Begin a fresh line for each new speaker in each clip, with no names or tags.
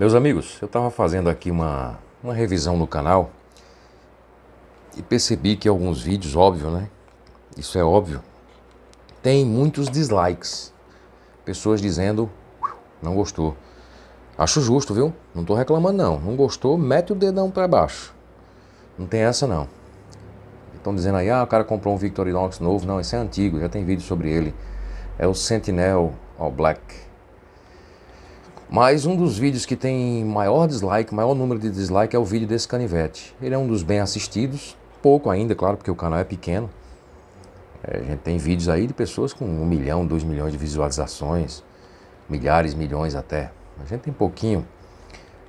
Meus amigos, eu estava fazendo aqui uma, uma revisão no canal e percebi que alguns vídeos, óbvio, né? Isso é óbvio, tem muitos dislikes. Pessoas dizendo não gostou. Acho justo, viu? Não estou reclamando não. Não gostou, mete o dedão para baixo. Não tem essa não. Estão dizendo aí, ah, o cara comprou um Victorinox novo. Não, esse é antigo, já tem vídeo sobre ele. É o Sentinel All Black. Mas um dos vídeos que tem maior dislike, maior número de dislike é o vídeo desse canivete. Ele é um dos bem assistidos, pouco ainda, claro, porque o canal é pequeno. É, a gente tem vídeos aí de pessoas com um milhão, dois milhões de visualizações, milhares, milhões até. A gente tem pouquinho.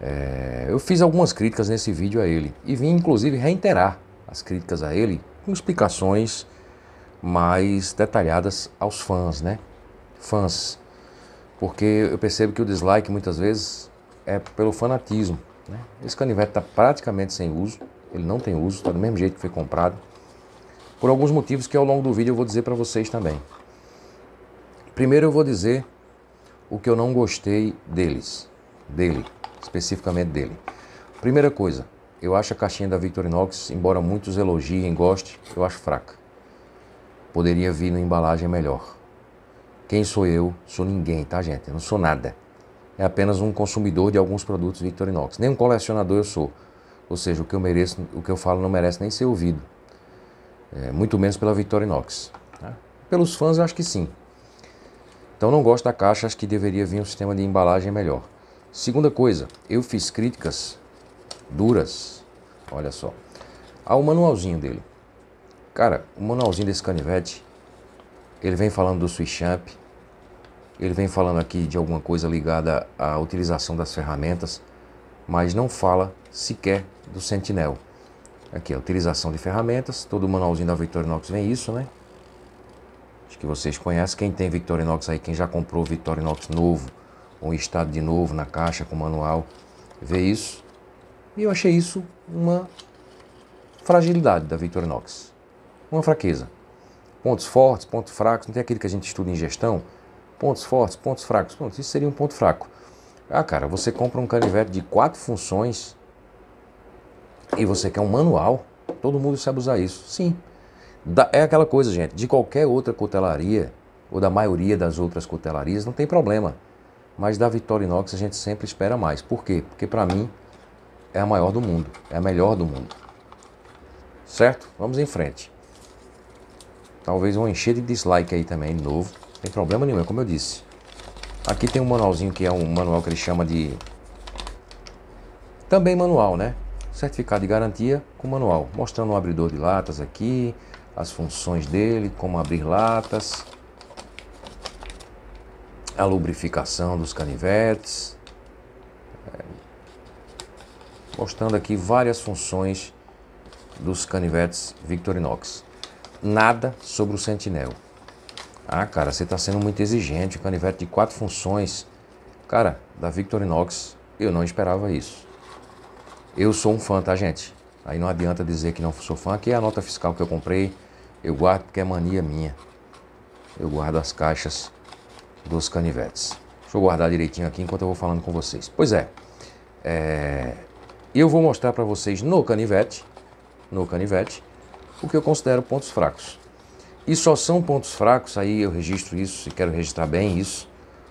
É, eu fiz algumas críticas nesse vídeo a ele e vim inclusive reiterar as críticas a ele com explicações mais detalhadas aos fãs, né? Fãs porque eu percebo que o dislike muitas vezes é pelo fanatismo. Né? Esse canivete está praticamente sem uso, ele não tem uso, está do mesmo jeito que foi comprado, por alguns motivos que ao longo do vídeo eu vou dizer para vocês também. Primeiro eu vou dizer o que eu não gostei deles, dele, especificamente dele. Primeira coisa, eu acho a caixinha da Victorinox, embora muitos elogiem e gostem, eu acho fraca. Poderia vir numa embalagem melhor. Quem sou eu? Sou ninguém, tá, gente? Eu não sou nada. É apenas um consumidor de alguns produtos Victorinox. Nem um colecionador eu sou. Ou seja, o que eu mereço, o que eu falo não merece nem ser ouvido. É, muito menos pela Victorinox. Tá? Pelos fãs, eu acho que sim. Então não gosto da caixa, acho que deveria vir um sistema de embalagem melhor. Segunda coisa, eu fiz críticas duras, olha só, ao manualzinho dele. Cara, o manualzinho desse canivete, ele vem falando do Swiss Champ, ele vem falando aqui de alguma coisa ligada à utilização das ferramentas, mas não fala sequer do Sentinel. Aqui, a utilização de ferramentas, todo o manualzinho da Victorinox vem isso, né? Acho que vocês conhecem. Quem tem Victorinox aí, quem já comprou Victorinox novo, ou em estado de novo, na caixa, com manual, vê isso. E eu achei isso uma fragilidade da Victorinox. Uma fraqueza. Pontos fortes, pontos fracos, não tem aquilo que a gente estuda em gestão, Pontos fortes, pontos fracos. Pronto, isso seria um ponto fraco. Ah, cara, você compra um canivete de quatro funções e você quer um manual. Todo mundo sabe usar isso. Sim. Da, é aquela coisa, gente. De qualquer outra cutelaria, ou da maioria das outras cutelarias, não tem problema. Mas da Victorinox a gente sempre espera mais. Por quê? Porque para mim é a maior do mundo. É a melhor do mundo. Certo? Vamos em frente. Talvez vão encher de dislike aí também, de novo. Tem problema nenhum, é como eu disse. Aqui tem um manualzinho que é um manual que ele chama de. Também manual, né? Certificado de garantia com manual. Mostrando o abridor de latas aqui, as funções dele, como abrir latas, a lubrificação dos canivetes. É, mostrando aqui várias funções dos canivetes Victorinox. Nada sobre o Sentinel. Ah, cara, você está sendo muito exigente, o canivete de quatro funções. Cara, da Victorinox, eu não esperava isso. Eu sou um fã, tá, gente? Aí não adianta dizer que não sou fã, Aqui é a nota fiscal que eu comprei, eu guardo porque é mania minha. Eu guardo as caixas dos canivetes. Deixa eu guardar direitinho aqui enquanto eu vou falando com vocês. Pois é, é eu vou mostrar para vocês no canivete, no canivete, o que eu considero pontos fracos. E só são pontos fracos, aí eu registro isso e quero registrar bem isso.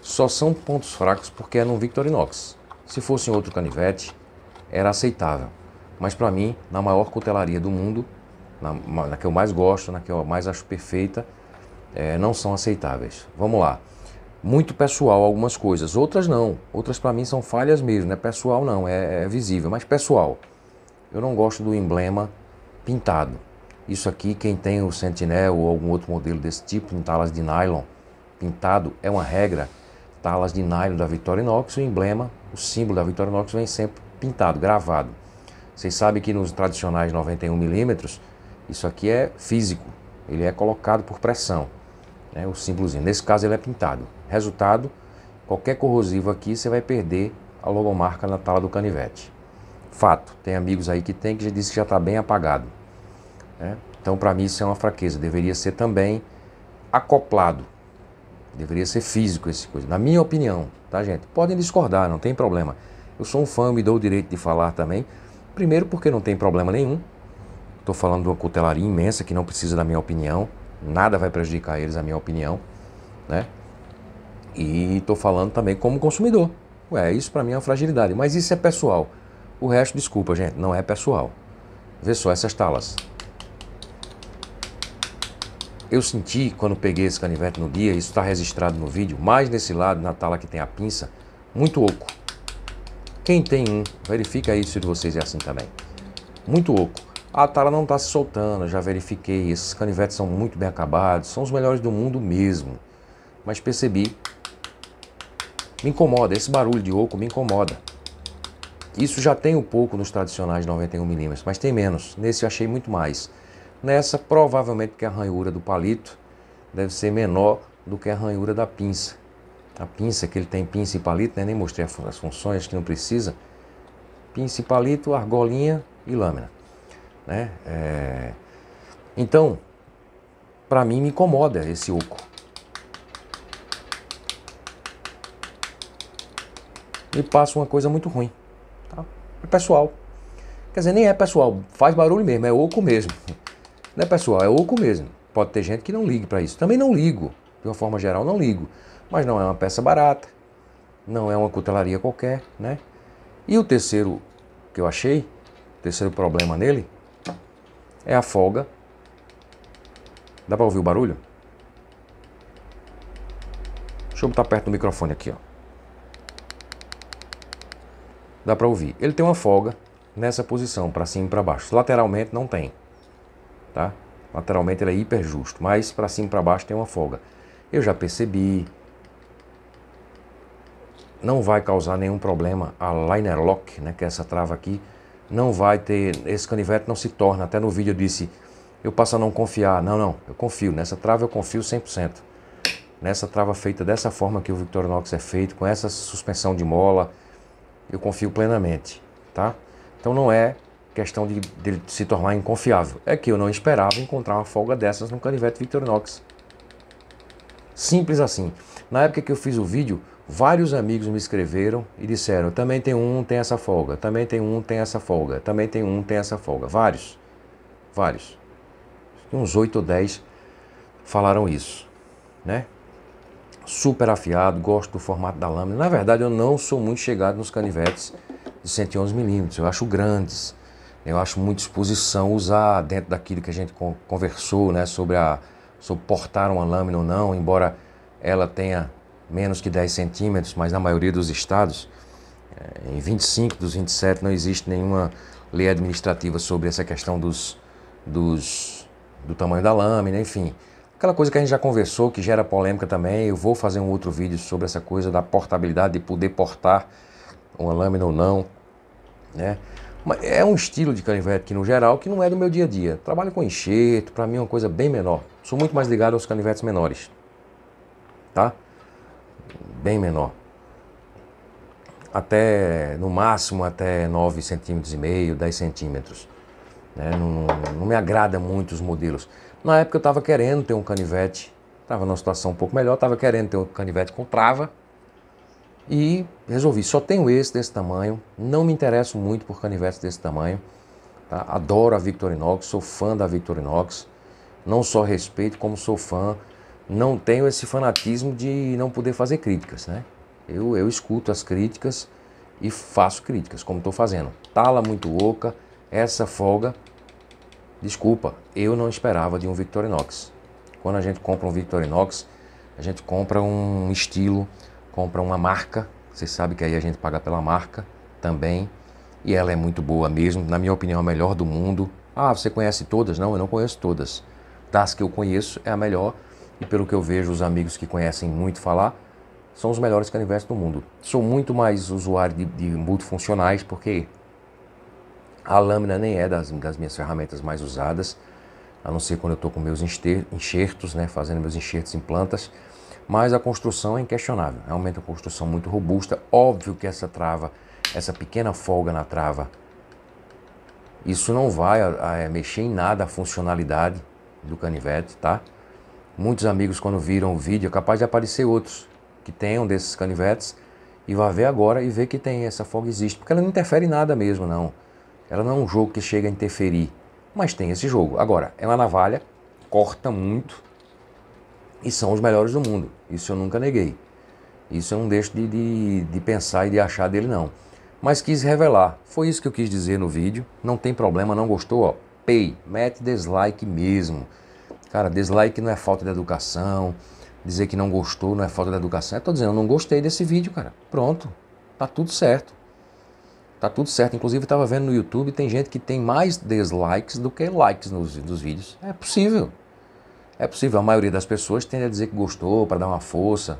Só são pontos fracos porque é num Victorinox. Se fosse em outro canivete, era aceitável. Mas para mim, na maior cutelaria do mundo, na, na, que eu mais gosto, na que eu mais acho perfeita, é, não são aceitáveis. Vamos lá. Muito pessoal algumas coisas, outras não. Outras para mim são falhas mesmo, não é pessoal não, é, é visível, mas pessoal. Eu não gosto do emblema pintado. Isso aqui, quem tem o Sentinel ou algum outro modelo desse tipo, em talas de nylon pintado, é uma regra. Talas de nylon da Vitória Inox, o emblema, o símbolo da Vitória Inox vem sempre pintado, gravado. Vocês sabem que nos tradicionais 91mm, isso aqui é físico, ele é colocado por pressão, né, o símbolozinho. Nesse caso ele é pintado. Resultado, qualquer corrosivo aqui você vai perder a logomarca na tala do canivete. Fato, tem amigos aí que tem que já disse que já está bem apagado. Né? Então, para mim, isso é uma fraqueza. Deveria ser também acoplado. Deveria ser físico esse coisa. Na minha opinião, tá, gente? Podem discordar, não tem problema. Eu sou um fã, me dou o direito de falar também. Primeiro, porque não tem problema nenhum. Estou falando de uma cutelaria imensa que não precisa da minha opinião. Nada vai prejudicar eles, a minha opinião. Né? E estou falando também como consumidor. Ué, isso para mim é uma fragilidade. Mas isso é pessoal. O resto, desculpa, gente, não é pessoal. Vê só essas talas. Eu senti, quando peguei esse canivete no dia, isso está registrado no vídeo, mais nesse lado, na tala que tem a pinça, muito oco. Quem tem um, verifica isso se de vocês é assim também. Muito oco. A tala não está se soltando, já verifiquei. Esses canivetes são muito bem acabados, são os melhores do mundo mesmo. Mas percebi, me incomoda, esse barulho de oco me incomoda. Isso já tem um pouco nos tradicionais 91mm, mas tem menos. Nesse eu achei muito mais. Nessa, provavelmente que a ranhura do palito deve ser menor do que a ranhura da pinça. A pinça, que ele tem pinça e palito, né? nem mostrei as funções que não precisa. Pinça e palito, argolinha e lâmina. Né? É... Então, para mim me incomoda esse oco. Me passa uma coisa muito ruim. Tá? É pessoal. Quer dizer, nem é pessoal, faz barulho mesmo, é oco mesmo. Né, pessoal? É oco mesmo. Pode ter gente que não ligue para isso. Também não ligo. De uma forma geral, não ligo. Mas não é uma peça barata. Não é uma cutelaria qualquer, né? E o terceiro que eu achei, o terceiro problema nele, é a folga. Dá para ouvir o barulho? Deixa eu botar perto do microfone aqui, ó. Dá para ouvir. Ele tem uma folga nessa posição, para cima e para baixo. Lateralmente não tem tá? Lateralmente ele é hiper justo, mas para cima e para baixo tem uma folga. Eu já percebi. Não vai causar nenhum problema a liner lock, né, que é essa trava aqui. Não vai ter, esse canivete não se torna, até no vídeo eu disse, eu passo a não confiar. Não, não, eu confio, nessa trava eu confio 100%. Nessa trava feita dessa forma que o Victorinox é feito, com essa suspensão de mola, eu confio plenamente, tá? Então não é questão de, de se tornar inconfiável. É que eu não esperava encontrar uma folga dessas no canivete Victorinox. Simples assim. Na época que eu fiz o vídeo, vários amigos me escreveram e disseram: também tem um, tem essa folga, também tem um, tem essa folga, também tem um, tem essa folga. Vários. Vários. Uns 8 ou 10 falaram isso, né? Super afiado, gosto do formato da lâmina. Na verdade, eu não sou muito chegado nos canivetes de 111 milímetros. Eu acho grandes. Eu acho muita exposição usar dentro daquilo que a gente conversou, né, sobre a suportar portar uma lâmina ou não, embora ela tenha menos que 10 centímetros, mas na maioria dos estados, eh, em 25 dos 27 não existe nenhuma lei administrativa sobre essa questão dos, dos do tamanho da lâmina, enfim. Aquela coisa que a gente já conversou, que gera polêmica também, eu vou fazer um outro vídeo sobre essa coisa da portabilidade, de poder portar uma lâmina ou não, né? É um estilo de canivete que, no geral, que não é do meu dia a dia. Trabalho com enxerto, para mim é uma coisa bem menor. Sou muito mais ligado aos canivetes menores. Tá? Bem menor. Até, no máximo, até 9 centímetros e meio, 10 centímetros. Né? Não, não me agrada muito os modelos. Na época eu estava querendo ter um canivete, Tava numa situação um pouco melhor, Tava querendo ter um canivete com trava, e resolvi, só tenho esse desse tamanho, não me interesso muito por canivetes desse tamanho. Tá? Adoro a Victorinox, sou fã da Victorinox. Não só respeito, como sou fã. Não tenho esse fanatismo de não poder fazer críticas, né? Eu, eu escuto as críticas e faço críticas, como estou fazendo. Tala muito oca, essa folga. Desculpa, eu não esperava de um Victorinox. Quando a gente compra um Victorinox, a gente compra um estilo, compra uma marca, você sabe que aí a gente paga pela marca também, e ela é muito boa mesmo, na minha opinião, a melhor do mundo. Ah, você conhece todas? Não, eu não conheço todas. Das que eu conheço é a melhor, e pelo que eu vejo, os amigos que conhecem muito falar são os melhores canivés do mundo. Sou muito mais usuário de, de multifuncionais, porque a lâmina nem é das, das minhas ferramentas mais usadas, a não ser quando eu estou com meus enxertos, né, fazendo meus enxertos em plantas. Mas a construção é inquestionável, realmente é uma construção muito robusta. Óbvio que essa trava, essa pequena folga na trava, isso não vai a, a é, mexer em nada a funcionalidade do canivete, tá? Muitos amigos quando viram o vídeo, é capaz de aparecer outros que tenham desses canivetes e vai ver agora e ver que tem essa folga existe, porque ela não interfere em nada mesmo, não. Ela não é um jogo que chega a interferir, mas tem esse jogo. Agora, é uma navalha, corta muito, e são os melhores do mundo. Isso eu nunca neguei. Isso eu não deixo de, de, de, pensar e de achar dele, não. Mas quis revelar. Foi isso que eu quis dizer no vídeo. Não tem problema, não gostou? Ó, pay, mete dislike mesmo. Cara, dislike não é falta de educação. Dizer que não gostou não é falta de educação. Eu tô dizendo, eu não gostei desse vídeo, cara. Pronto. Tá tudo certo. Tá tudo certo. Inclusive, eu tava vendo no YouTube, tem gente que tem mais dislikes do que likes nos, vídeos. É possível. É possível, a maioria das pessoas tende a dizer que gostou, para dar uma força.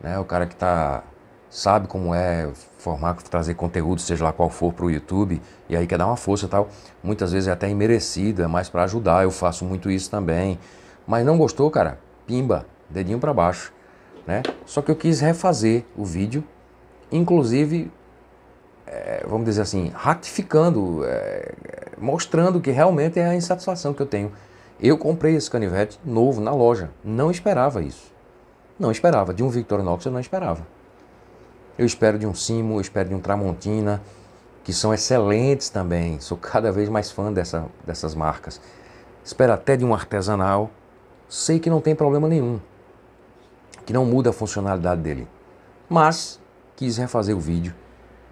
Né? O cara que tá, sabe como é formar, trazer conteúdo, seja lá qual for, para o YouTube, e aí quer dar uma força tal. Muitas vezes é até imerecido, é mais para ajudar, eu faço muito isso também. Mas não gostou, cara? Pimba, dedinho para baixo. Né? Só que eu quis refazer o vídeo, inclusive, é, vamos dizer assim, ratificando, é, mostrando que realmente é a insatisfação que eu tenho eu comprei esse canivete novo na loja. Não esperava isso. Não esperava. De um Victorinox eu não esperava. Eu espero de um Simo, eu espero de um Tramontina, que são excelentes também. Sou cada vez mais fã dessa, dessas marcas. Espero até de um artesanal. Sei que não tem problema nenhum. Que não muda a funcionalidade dele. Mas quis refazer o vídeo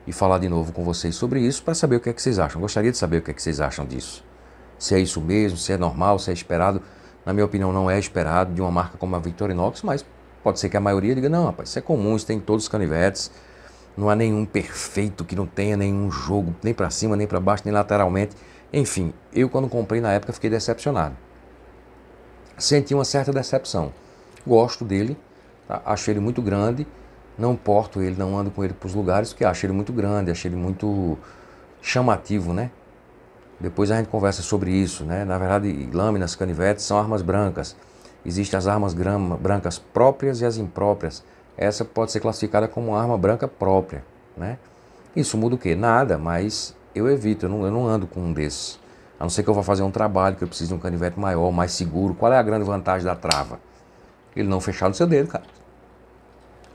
e falar de novo com vocês sobre isso para saber o que é que vocês acham. Gostaria de saber o que é que vocês acham disso se é isso mesmo, se é normal, se é esperado. Na minha opinião, não é esperado de uma marca como a Victorinox, mas pode ser que a maioria diga: não, rapaz, isso é comum, isso tem em todos os canivetes. Não há nenhum perfeito que não tenha nenhum jogo, nem para cima, nem para baixo, nem lateralmente. Enfim, eu quando comprei na época fiquei decepcionado. Senti uma certa decepção. Gosto dele, tá? achei ele muito grande, não porto ele, não ando com ele para os lugares, porque achei ele muito grande, achei ele muito chamativo, né? Depois a gente conversa sobre isso, né? Na verdade, lâminas, canivetes são armas brancas. Existem as armas grama, brancas próprias e as impróprias. Essa pode ser classificada como arma branca própria, né? Isso muda o quê? Nada, mas eu evito, eu não, eu não ando com um desses. A não ser que eu vá fazer um trabalho, que eu precise de um canivete maior, mais seguro. Qual é a grande vantagem da trava? Ele não fechar no seu dedo, cara.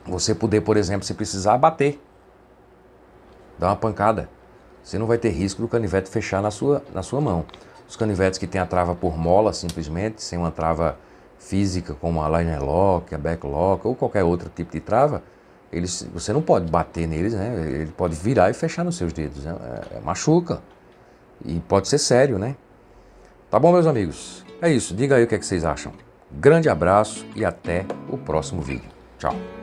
Você poder, por exemplo, se precisar, bater. Dar uma pancada. Você não vai ter risco do canivete fechar na sua, na sua mão. Os canivetes que tem a trava por mola, simplesmente, sem uma trava física como a liner lock, a back lock ou qualquer outro tipo de trava, eles, você não pode bater neles, né? Ele pode virar e fechar nos seus dedos, né? é, machuca e pode ser sério, né? Tá bom, meus amigos? É isso. Diga aí o que, é que vocês acham. Grande abraço e até o próximo vídeo. Tchau.